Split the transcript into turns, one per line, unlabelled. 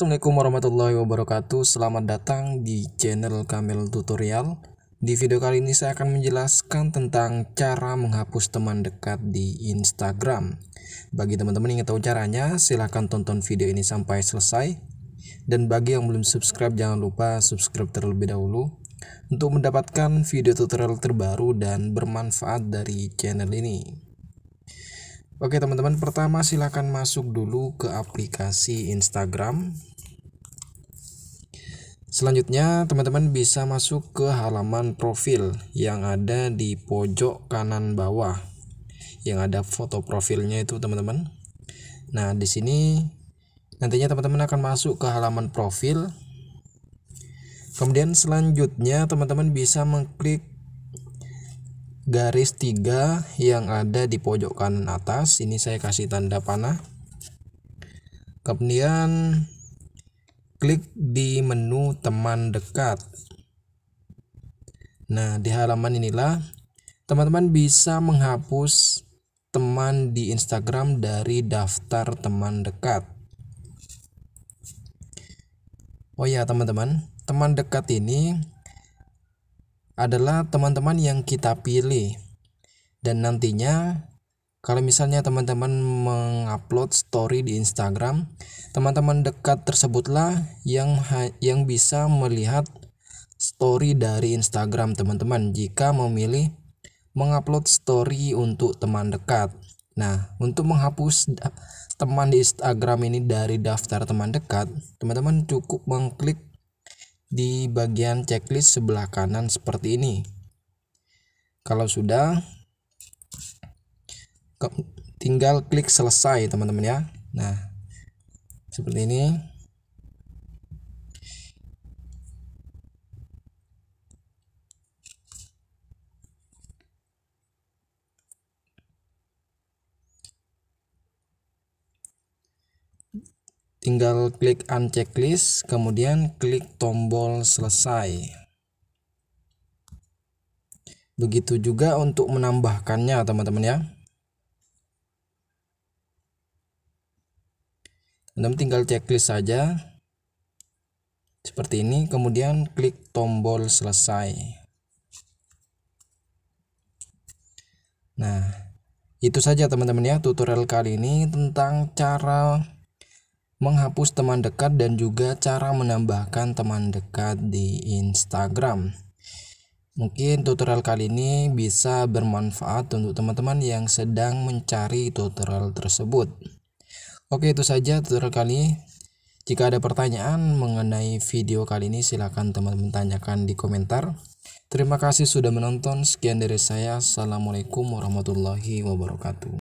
Assalamualaikum warahmatullahi wabarakatuh Selamat datang di channel Kamil Tutorial Di video kali ini saya akan menjelaskan tentang cara menghapus teman dekat di Instagram Bagi teman-teman yang ingin tahu caranya silahkan tonton video ini sampai selesai Dan bagi yang belum subscribe jangan lupa subscribe terlebih dahulu Untuk mendapatkan video tutorial terbaru dan bermanfaat dari channel ini Oke teman-teman, pertama silahkan masuk dulu ke aplikasi Instagram Selanjutnya, teman-teman bisa masuk ke halaman profil yang ada di pojok kanan bawah. Yang ada foto profilnya itu, teman-teman. Nah, di sini nantinya teman-teman akan masuk ke halaman profil. Kemudian selanjutnya teman-teman bisa mengklik garis tiga yang ada di pojok kanan atas. Ini saya kasih tanda panah. Kemudian Klik di menu teman dekat. Nah, di halaman inilah teman-teman bisa menghapus teman di Instagram dari daftar teman dekat. Oh ya, teman-teman, teman dekat ini adalah teman-teman yang kita pilih dan nantinya kalau misalnya teman-teman mengupload story di Instagram, teman-teman dekat tersebutlah yang yang bisa melihat story dari Instagram teman-teman jika memilih mengupload story untuk teman dekat. Nah, untuk menghapus teman di Instagram ini dari daftar teman dekat, teman-teman cukup mengklik di bagian checklist sebelah kanan seperti ini. Kalau sudah, tinggal klik selesai teman-teman ya nah seperti ini tinggal klik uncheck list kemudian klik tombol selesai begitu juga untuk menambahkannya teman-teman ya Anda tinggal checklist saja seperti ini kemudian klik tombol selesai nah itu saja teman-teman ya tutorial kali ini tentang cara menghapus teman dekat dan juga cara menambahkan teman dekat di Instagram mungkin tutorial kali ini bisa bermanfaat untuk teman-teman yang sedang mencari tutorial tersebut Oke itu saja tutorial kali. ini. Jika ada pertanyaan mengenai video kali ini silahkan teman-teman tanyakan di komentar. Terima kasih sudah menonton. Sekian dari saya. Assalamualaikum warahmatullahi wabarakatuh.